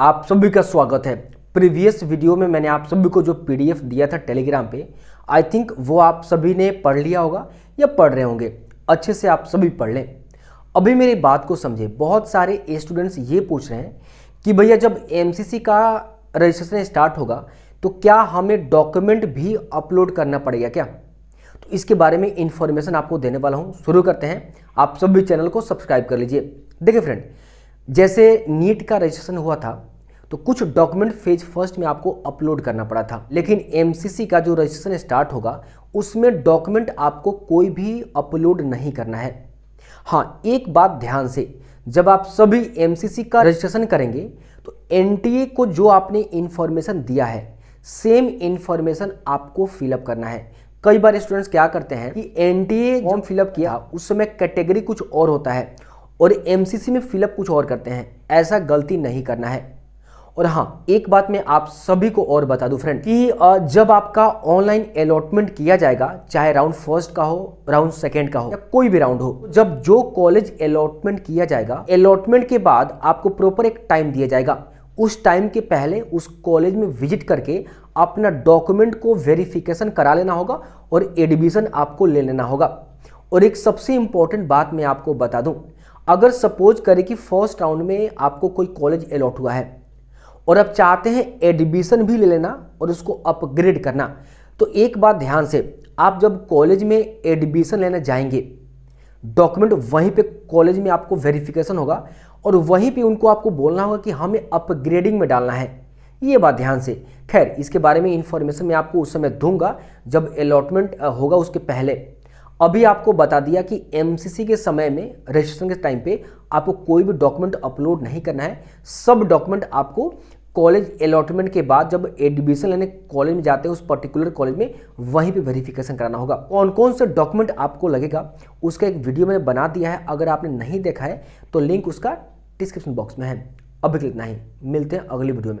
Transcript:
आप सभी का स्वागत है प्रीवियस वीडियो में मैंने आप सभी को जो पीडीएफ दिया था टेलीग्राम पे आई थिंक वो आप सभी ने पढ़ लिया होगा या पढ़ रहे होंगे अच्छे से आप सभी पढ़ लें अभी मेरी बात को समझे बहुत सारे स्टूडेंट्स ये पूछ रहे हैं कि भैया जब एम का रजिस्ट्रेशन स्टार्ट होगा तो क्या हमें डॉक्यूमेंट भी अपलोड करना पड़ेगा क्या तो इसके बारे में इन्फॉर्मेशन आपको देने वाला हूँ शुरू करते हैं आप सभी चैनल को सब्सक्राइब कर लीजिए देखिए फ्रेंड जैसे नीट का रजिस्ट्रेशन हुआ था तो कुछ डॉक्यूमेंट फेज फर्स्ट में आपको अपलोड करना पड़ा था लेकिन एमसीसी का जो रजिस्ट्रेशन स्टार्ट होगा उसमें डॉक्यूमेंट आपको कोई भी अपलोड नहीं करना है हाँ एक बात ध्यान से जब आप सभी एमसीसी का रजिस्ट्रेशन करेंगे तो एनटीए को जो आपने इन्फॉर्मेशन दिया है सेम इन्फॉर्मेशन आपको फिलअप करना है कई बार स्टूडेंट्स क्या करते हैं कि एन टी फॉर्म फिलअप किया उस समय कैटेगरी कुछ और होता है और एमसीसी में फिलअप कुछ और करते हैं ऐसा गलती नहीं करना है और हाँ एक बात मैं आप सभी को और बता दूं फ्रेंड कि जब आपका ऑनलाइन अलॉटमेंट किया जाएगा चाहे राउंड फर्स्ट का हो राउंड सेकंड का हो या कोई भी राउंड हो जब जो कॉलेज अलॉटमेंट किया जाएगा अलॉटमेंट के बाद आपको प्रॉपर एक टाइम दिया जाएगा उस टाइम के पहले उस कॉलेज में विजिट करके अपना डॉक्यूमेंट को वेरिफिकेशन करा लेना होगा और एडमिशन आपको ले लेना होगा और एक सबसे इंपॉर्टेंट बात मैं आपको बता दूं अगर सपोज करें कि फर्स्ट राउंड में आपको कोई कॉलेज अलॉट हुआ है और आप चाहते हैं एडमिशन भी ले लेना और उसको अपग्रेड करना तो एक बात ध्यान से आप जब कॉलेज में एडमिशन लेने जाएंगे डॉक्यूमेंट वहीं पे कॉलेज में आपको वेरिफिकेशन होगा और वहीं पे उनको आपको बोलना होगा कि हमें अपग्रेडिंग में डालना है ये बात ध्यान से खैर इसके बारे में इन्फॉर्मेशन मैं आपको उस समय दूंगा जब अलॉटमेंट होगा उसके पहले अभी आपको बता दिया कि एमसीसी के समय में रजिस्ट्रेशन के टाइम पे आपको कोई भी डॉक्यूमेंट अपलोड नहीं करना है सब डॉक्यूमेंट आपको कॉलेज अलॉटमेंट के बाद जब एडमिशन लेने कॉलेज में जाते हैं उस पर्टिकुलर कॉलेज में वहीं पे वेरिफिकेशन कराना होगा कौन कौन से डॉक्यूमेंट आपको लगेगा उसका एक वीडियो मैंने बना दिया है अगर आपने नहीं देखा है तो लिंक उसका डिस्क्रिप्शन बॉक्स में है अभी क्लिक नहीं ही मिलते हैं अगली वीडियो में